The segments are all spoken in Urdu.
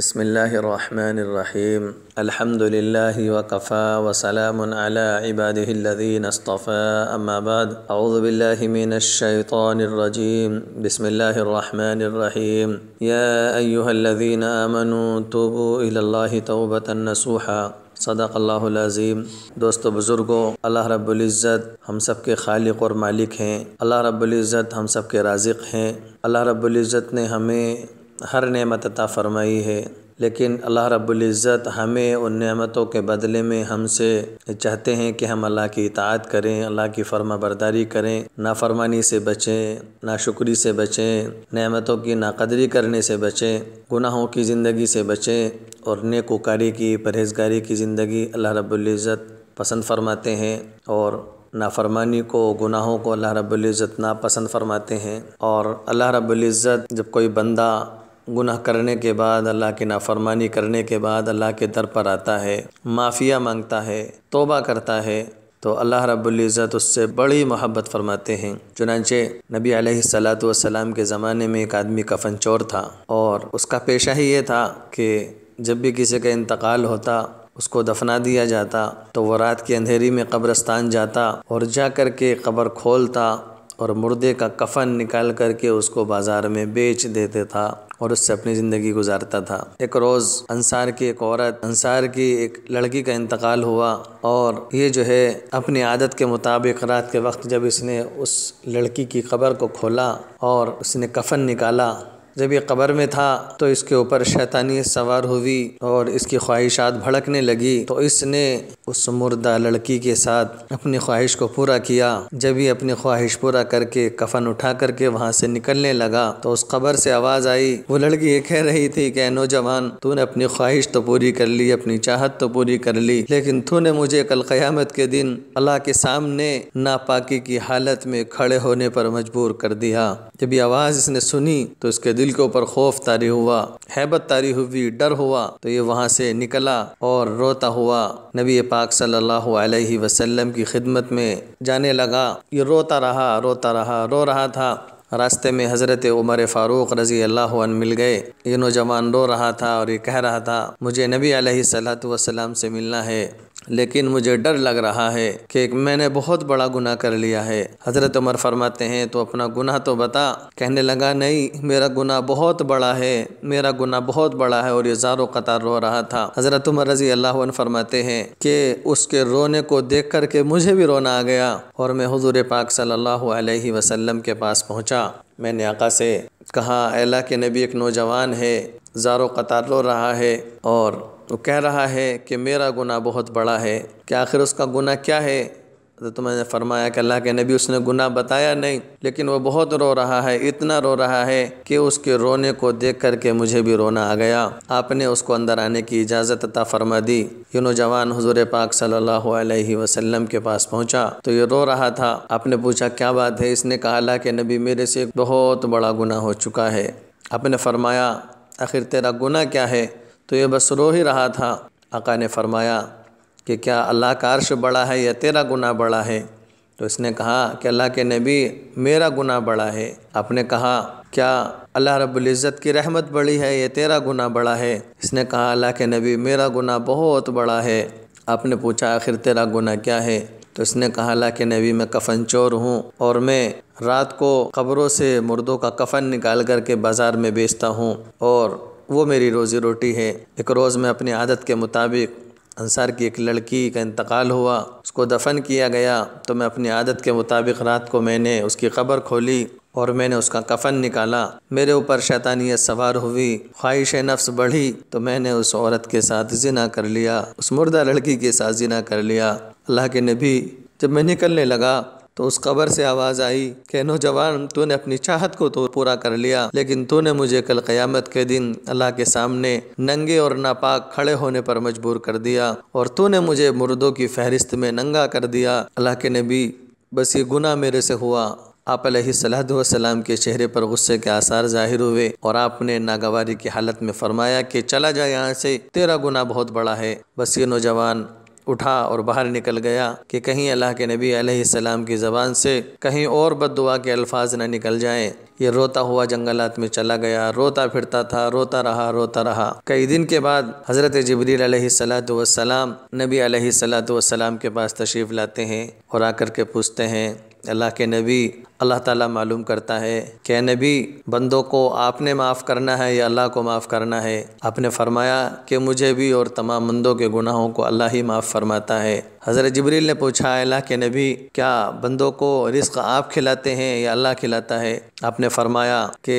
بسم اللہ الرحمن الرحیم الحمد اصطفا اما بعد اعوذ باللہ من الشیطان الرجیم بسم اللہ الرحمن الرحیم یا الذین آمنوا الى اللہ توبتا نسوحا صدق اللہ العظیم دوست و بزرگوں اللہ رب العزت ہم سب کے خالق اور مالک ہیں اللہ رب العزت ہم سب کے رازق ہیں اللہ رب العزت نے ہمیں ہر نعمت عطا فرمائی ہے لیکن اللہ رب العزت ہمیں ان نعمتوں کے بدلے میں ہم سے چاہتے ہیں کہ ہم اللہ کی اطاعت کریں اللہ کی فرما برداری کریں نافرمانی سے بچیں ناشکری سے بچیں نعمتوں کی ناقدری کرنے سے بچیں گناہوں کی زندگی سے بچیں اور نیک وکاری کی پرہیزگاری کی زندگی اللہ رب العزت پسند فرماتے ہیں اور نافرمانی کو گناہوں کو اللہ رب العزت ناپسند فرماتے ہیں اور اللہ رب العزت جب کوئی بندہ گناہ کرنے کے بعد اللہ کی نافرمانی کرنے کے بعد اللہ کے در پر آتا ہے معافیا مانگتا ہے توبہ کرتا ہے تو اللہ رب العزت اس سے بڑی محبت فرماتے ہیں چنانچہ نبی علیہ السلاۃ والسلام کے زمانے میں ایک آدمی کفن چور تھا اور اس کا پیشہ ہی یہ تھا کہ جب بھی کسی کا انتقال ہوتا اس کو دفنا دیا جاتا تو وہ رات کی اندھیری میں قبرستان جاتا اور جا کر کے قبر کھولتا اور مردے کا کفن نکال کر کے اس کو بازار میں بیچ دیتے تھا اور اس سے اپنی زندگی گزارتا تھا ایک روز انصار کی ایک عورت انصار کی ایک لڑکی کا انتقال ہوا اور یہ جو ہے اپنی عادت کے مطابق رات کے وقت جب اس نے اس لڑکی کی قبر کو کھولا اور اس نے کفن نکالا جب یہ قبر میں تھا تو اس کے اوپر شیطانی سوار ہوئی اور اس کی خواہشات بھڑکنے لگی تو اس نے اس مردہ لڑکی کے ساتھ اپنی خواہش کو پورا کیا جب یہ اپنی خواہش پورا کر کے کفن اٹھا کر کے وہاں سے نکلنے لگا تو اس قبر سے آواز آئی وہ لڑکی یہ کہہ رہی تھی کہ اے نوجوان تو نے اپنی خواہش تو پوری کر لی اپنی چاہت تو پوری کر لی لیکن تو نے مجھے کل قیامت کے دن اللہ کے سامنے ناپاکی کی حالت میں کھڑے ہونے پر مجبور کر دیا جب یہ آواز اس نے سنی تو اس کے دل دل کے اوپر خوف تاری ہوا حیبت تاری ہوئی ڈر ہوا تو یہ وہاں سے نکلا اور روتا ہوا نبی پاک صلی اللہ علیہ وسلم کی خدمت میں جانے لگا یہ روتا رہا روتا رہا رو رہا تھا راستے میں حضرت عمر فاروق رضی اللہ عنہ مل گئے یہ نوجوان رو رہا تھا اور یہ کہہ رہا تھا مجھے نبی علیہ صلاحت وسلم سے ملنا ہے لیکن مجھے ڈر لگ رہا ہے کہ میں نے بہت بڑا گناہ کر لیا ہے حضرت عمر فرماتے ہیں تو اپنا گناہ تو بتا کہنے لگا نہیں میرا گناہ بہت بڑا ہے میرا گناہ بہت بڑا ہے اور یہ زار و قطار رو رہا تھا حضرت عمر رضی اللہ عنہ فرماتے ہیں کہ اس کے رونے کو دیکھ کر کے مجھے بھی رونا آ گیا اور میں حضور پاک صلی اللہ علیہ وسلم کے پاس پہنچا میں نے آقا سے کہا اللہ کے نبی ایک نوجوان ہے زار و قطار رو رہا ہے اور تو کہہ رہا ہے کہ میرا گناہ بہت بڑا ہے کہ آخر اس کا گناہ کیا ہے تو میں نے فرمایا کہ اللہ کے نبی اس نے گناہ بتایا نہیں لیکن وہ بہت رو رہا ہے اتنا رو رہا ہے کہ اس کے رونے کو دیکھ کر کے مجھے بھی رونا آ گیا آپ نے اس کو اندر آنے کی اجازت عطا فرما دی یہ نوجوان حضور پاک صلی اللہ علیہ وسلم کے پاس پہنچا تو یہ رو رہا تھا آپ نے پوچھا کیا بات ہے اس نے کہا اللہ کے نبی میرے سے بہت بڑا گناہ ہو چکا ہے آپ نے فرمایا آخر تیرا گناہ کیا ہے تو یہ بس رو ہی رہا تھا آقا نے فرمایا کہ کیا اللہ کا عرش بڑا ہے یا تیرا گناہ بڑا ہے تو اس نے کہا کہ اللہ کے نبی میرا گناہ بڑا ہے آپ نے کہا کیا اللہ رب العزت کی رحمت بڑی ہے یہ تیرا گناہ بڑا ہے اس نے کہا اللہ کے نبی میرا گناہ بہت بڑا ہے آپ نے پوچھا آخر تیرا گناہ کیا ہے تو اس نے کہا اللہ کے نبی میں کفن چور ہوں اور میں رات کو قبروں سے مردوں کا کفن نکال کر کے بازار میں بیچتا ہوں اور وہ میری روزی روٹی ہے ایک روز میں اپنی عادت کے مطابق انصار کی ایک لڑکی کا انتقال ہوا اس کو دفن کیا گیا تو میں اپنی عادت کے مطابق رات کو میں نے اس کی قبر کھولی اور میں نے اس کا کفن نکالا میرے اوپر شیطانیت سوار ہوئی خواہش نفس بڑھی تو میں نے اس عورت کے ساتھ زنا کر لیا اس مردہ لڑکی کے ساتھ زنا کر لیا اللہ کے نبی جب میں نکلنے لگا تو اس قبر سے آواز آئی کہ نوجوان تو نے اپنی چاہت کو تو پورا کر لیا لیکن تو نے مجھے کل قیامت کے دن اللہ کے سامنے ننگے اور ناپاک کھڑے ہونے پر مجبور کر دیا اور تو نے مجھے مردوں کی فہرست میں ننگا کر دیا اللہ کے نبی بس یہ گناہ میرے سے ہوا آپ علیہ صلاحد وسلام کے چہرے پر غصے کے آثار ظاہر ہوئے اور آپ نے ناگواری کی حالت میں فرمایا کہ چلا جائے یہاں سے تیرا گناہ بہت بڑا ہے بس یہ نوجوان اٹھا اور باہر نکل گیا کہ کہیں اللہ کے نبی علیہ السلام کی زبان سے کہیں اور بد دعا کے الفاظ نہ نکل جائیں یہ روتا ہوا جنگلات میں چلا گیا روتا پھرتا تھا روتا رہا روتا رہا کئی دن کے بعد حضرت جبریل علیہ السلام نبی علیہ السلام کے پاس تشریف لاتے ہیں اور آ کر کے پوچھتے ہیں اللہ کے نبی اللہ تعالیٰ معلوم کرتا ہے کہ نبی بندوں کو آپ نے معاف کرنا ہے یا اللہ کو معاف کرنا ہے آپ نے فرمایا کہ مجھے بھی اور تمام مندوں کے گناہوں کو اللہ ہی معاف فرماتا ہے حضرت جبریل نے پوچھا اللہ کے نبی کیا بندوں کو رزق آپ کھلاتے ہیں یا اللہ کھلاتا ہے آپ نے فرمایا کہ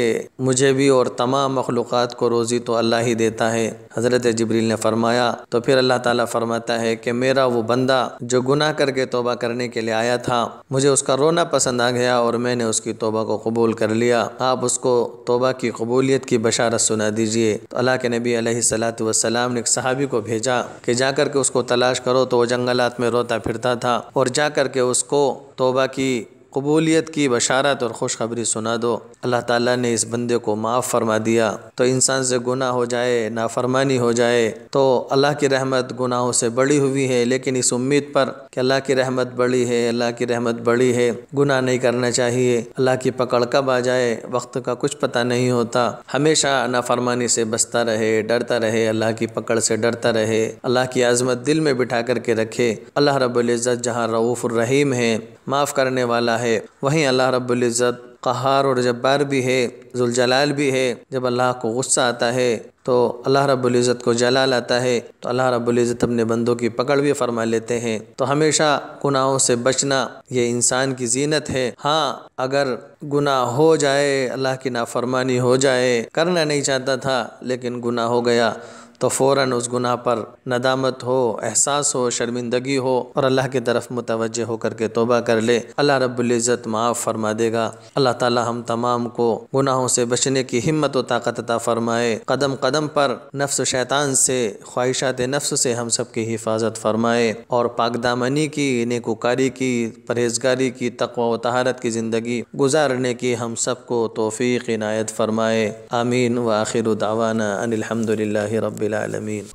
مجھے بھی اور تمام مخلوقات کو روزی تو اللہ ہی دیتا ہے حضرت جبریل نے فرمایا تو پھر اللہ تعالیٰ فرماتا ہے کہ میرا وہ بندہ جو گناہ کر کے توبہ کرنے کے لیے آیا تھا مجھے اس کا رونا پسند آ گیا اور میں نے اس کی توبہ کو قبول کر لیا آپ اس کو توبہ کی قبولیت کی بشارت سنا دیجئے تو اللہ کے نبی علیہ السلام وسلام نے صحابی کو بھیجا کہ جا کر کے اس کو تلاش کرو تو وہ جنگلات میں روتا پھرتا تھا اور جا کر کے اس کو توبہ کی قبولیت کی بشارت اور خوشخبری سنا دو اللہ تعالیٰ نے اس بندے کو معاف فرما دیا تو انسان سے گناہ ہو جائے نافرمانی ہو جائے تو اللہ کی رحمت گناہوں سے بڑی ہوئی ہے لیکن اس امید پر کہ اللہ کی رحمت بڑی ہے اللہ کی رحمت بڑی ہے گناہ نہیں کرنا چاہیے اللہ کی پکڑ کب آ جائے وقت کا کچھ پتہ نہیں ہوتا ہمیشہ نافرمانی سے بستا رہے ڈرتا رہے اللہ کی پکڑ سے ڈرتا رہے اللہ کی عظمت دل میں بٹھا کر کے رکھے اللہ رب العزت جہاں رعوف الرحیم ہے معاف کرنے والا ہے وہیں اللہ رب العزت قہار اور جبار بھی ہے ذوالجلال بھی ہے جب اللہ کو غصہ آتا ہے تو اللہ رب العزت کو جلال آتا ہے تو اللہ رب العزت اپنے بندوں کی پکڑ بھی فرما لیتے ہیں تو ہمیشہ گناہوں سے بچنا یہ انسان کی زینت ہے ہاں اگر گناہ ہو جائے اللہ کی نافرمانی ہو جائے کرنا نہیں چاہتا تھا لیکن گناہ ہو گیا تو فوراً اس گناہ پر ندامت ہو احساس ہو شرمندگی ہو اور اللہ کی طرف متوجہ ہو کر کے توبہ کر لے اللہ رب العزت معاف فرما دے گا اللہ تعالی ہم تمام کو گناہوں سے بچنے کی ہمت و طاقت عطا فرمائے قدم قدم پر نفس و شیطان سے خواہشات نفس سے ہم سب کی حفاظت فرمائے اور پاک دامنی کی نیکوکاری کی پرہیزگاری کی تقوی و طہارت کی زندگی گزارنے کی ہم سب کو توفیق عنایت فرمائے آمین و آخر دعوانا ان اللہ رب العالمين